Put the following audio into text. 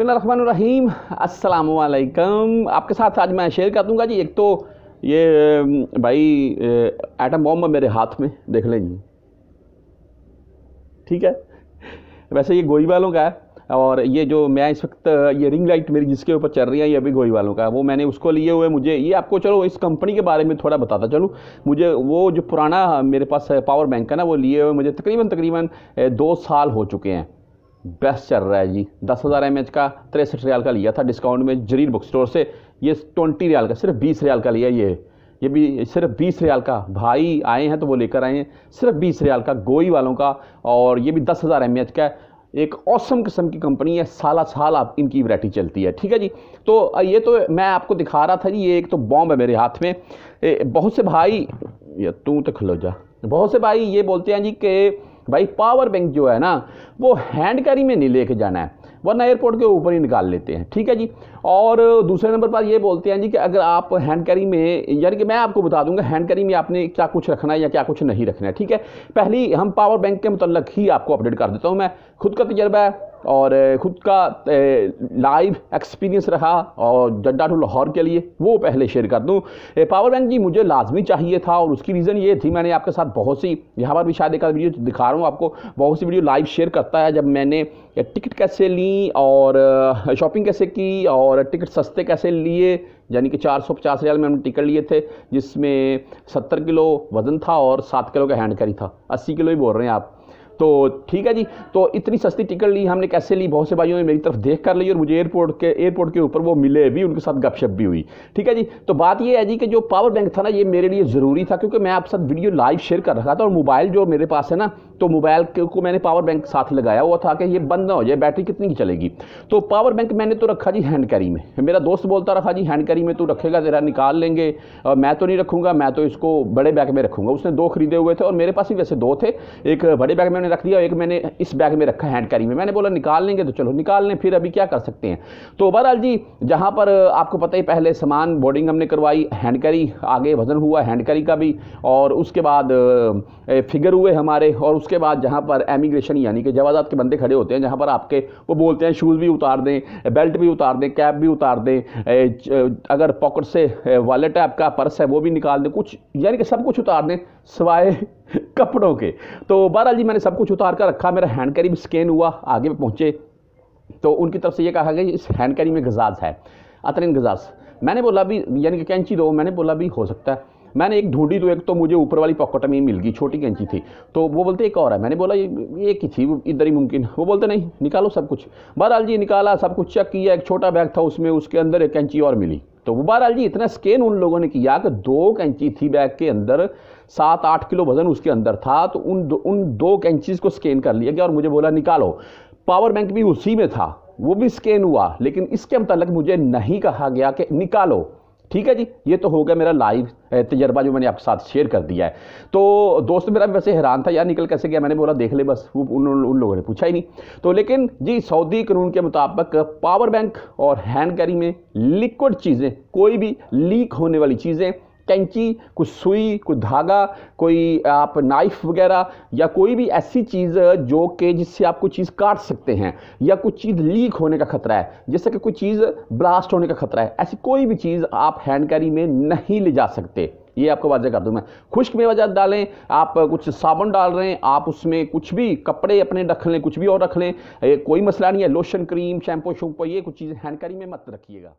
बसमीम अल्लाम आपके साथ आज मैं शेयर कर दूंगा जी एक तो ये भाई एटम बॉम्ब मेरे हाथ में देख लें जी ठीक है वैसे ये गोई वालों का है और ये जो मैं इस वक्त ये रिंग लाइट मेरी जिसके ऊपर चल रही है ये अभी गोई वालों का है वो मैंने उसको लिए हुए मुझे ये आपको चलो इस कंपनी के बारे में थोड़ा बताता चलूँ मुझे वो जो पुराना मेरे पास पावर बैंक है ना वो लिए हुए मुझे तकरीबन तकरीबन दो साल हो चुके हैं बेस्ट चल रहा है जी दस हज़ार एम का तिरसठ रियाल का लिया था डिस्काउंट में जरीर बुक स्टोर से ये ट्वेंटी रियाल का सिर्फ बीस रियाल का लिया ये ये भी सिर्फ बीस रियाल का भाई आए हैं तो वो लेकर आए हैं सिर्फ बीस रियाल का गोई वालों का और ये भी दस हज़ार एम का है एक औसम किस्म की कंपनी है साला साल आप इनकी वरायटी चलती है ठीक है जी तो ये तो मैं आपको दिखा रहा था जी ये एक तो बॉम्ब है मेरे हाथ में बहुत से भाई या तू तो खलो जा बहुत से भाई ये बोलते हैं जी कि भाई पावर बैंक जो है ना वो हैंड कैरी में नहीं लेके जाना है वरना एयरपोर्ट के ऊपर ही निकाल लेते हैं ठीक है जी और दूसरे नंबर पर ये बोलते हैं जी कि अगर आप हैंड कैरी में यानी कि मैं आपको बता दूंगा हैंड कैरी में आपने क्या कुछ रखना है या क्या कुछ नहीं रखना है ठीक है पहली हम पावर बैंक के मतलब ही आपको अपडेट कर देता हूँ मैं खुद का तजर्बा है और ख़ुद का लाइव एक्सपीरियंस रहा और जड्डा टू लाहौर के लिए वो पहले शेयर कर दूँ पावर बैंक जी मुझे लाजमी चाहिए था और उसकी रीज़न ये थी मैंने आपके साथ बहुत सी यहाँ पर भी शायद एक वीडियो दिखा रहा हूँ आपको बहुत सी वीडियो लाइव शेयर करता है जब मैंने टिकट कैसे ली और शॉपिंग कैसे की और टिकट सस्ते कैसे लिए यानी कि चार सौ पचास हज़ार में हमने टिकट लिए थे जिसमें सत्तर किलो वज़न था और सात किलो का हैंड कैरी था अस्सी किलो ही बोल रहे हैं आप तो ठीक है जी तो इतनी सस्ती टिकट ली हमने कैसे ली बहुत से भाइयों ने मेरी तरफ देख कर ली और मुझे एयरपोर्ट के एयरपोर्ट के ऊपर वो मिले भी उनके साथ गपशप भी हुई ठीक है जी तो बात ये है जी कि जो पावर बैंक था ना ये मेरे लिए ज़रूरी था क्योंकि मैं आपके साथ वीडियो लाइव शेयर कर रखा था और मोबाइल जो मेरे पास है ना तो मोबाइल को मैंने पावर बैंक साथ लगाया हुआ था कि ये बंद ना हो जाए बैटरी कितनी की चलेगी तो पावर बैंक मैंने तो रखा जी हैंड कैरी में मेरा दोस्त बोलता रखा जी हैंड कैरी में तू रखेगा ज़रा निकाल लेंगे और मैं तो नहीं रखूँगा मैं तो इसको बड़े बैग में रखूँगा उसने दो खरीदे हुए थे और मेरे पास ही वैसे दो थे एक बड़े बैग में मैंने रख दिया और एक मैंने इस बैग में रखा हैंड कैरी में मैंने बोला निकाल लेंगे तो चलो निकाल लें फिर अभी क्या कर सकते हैं तो बहरहाल जी जहाँ पर आपको पता ही पहले सामान बोर्डिंग हमने करवाई हैंड कैरी आगे वजन हुआ हैंड कैरी का भी और उसके बाद फिगर हुए हमारे और उसके उसके बाद जहाँ पर एमिग्रेशन यानी कि जवाजात के बंदे खड़े होते हैं जहाँ पर आपके वो बोलते हैं शूज़ भी उतार दें बेल्ट भी उतार दें कैप भी उतार दें अगर पॉकेट से वॉलेट है आपका पर्स है वो भी निकाल दें कुछ यानी कि सब कुछ उतार दें सवाए कपड़ों के तो बहरहाल जी मैंने सब कुछ उतार कर रखा मेरा हैंड कैरी भी स्कैन हुआ आगे पहुँचे तो उनकी तरफ से ये कहा गया इस हैंड कैरी में गजाज है अतरिन गजाज मैंने बोला भी यानी कि कैंची दो मैंने बोला भी हो सकता है मैंने एक ढूंढी तो एक तो मुझे ऊपर वाली पॉकेट में ही मिल गई छोटी कैंची थी तो वो बोलते एक और है मैंने बोला ये एक ही थी इधर ही मुमकिन वो बोलते नहीं निकालो सब कुछ बहरहाल जी निकाला सब कुछ चेक किया एक छोटा बैग था उसमें उसके अंदर एक कैंची और मिली तो वो बहरहाल जी इतना स्कैन उन लोगों ने किया कि दो कैंची थी बैग के अंदर सात आठ किलो वजन उसके अंदर था तो उन दो, उन दो कैंचीज़ को स्कैन कर लिया गया और मुझे बोला निकालो पावर बैंक भी उसी में था वो भी स्कैन हुआ लेकिन इसके मतलब मुझे नहीं कहा गया कि निकालो ठीक है जी ये तो हो गया मेरा लाइव तजर्बा जो मैंने आपके साथ शेयर कर दिया है तो दोस्त मेरा वैसे हैरान था यार निकल कैसे गया मैंने बोला देख ले बस वो उन, उन, उन लोगों ने पूछा ही नहीं तो लेकिन जी सऊदी कानून के मुताबिक पावर बैंक और हैंड कैरी में लिक्विड चीज़ें कोई भी लीक होने वाली चीज़ें कैंची कुछ सुई कुछ धागा कोई आप नाइफ वगैरह या कोई भी ऐसी चीज़ जो कि जिससे आप कोई चीज़ काट सकते हैं या कुछ चीज़ लीक होने का खतरा है जैसे कि कोई चीज़ ब्लास्ट होने का खतरा है ऐसी कोई भी चीज़ आप हैंड कैरी में नहीं ले जा सकते ये आपको वाजह कर दूँ मैं खुश्क में वजह डालें आप कुछ साबुन डाल रहे हैं आप उसमें कुछ भी कपड़े अपने रख लें कुछ भी और रख लें कोई मसला नहीं है लोशन क्रीम शैम्पू शैम्पू ये कुछ चीज़ें हैंड कैरी में मत रखिएगा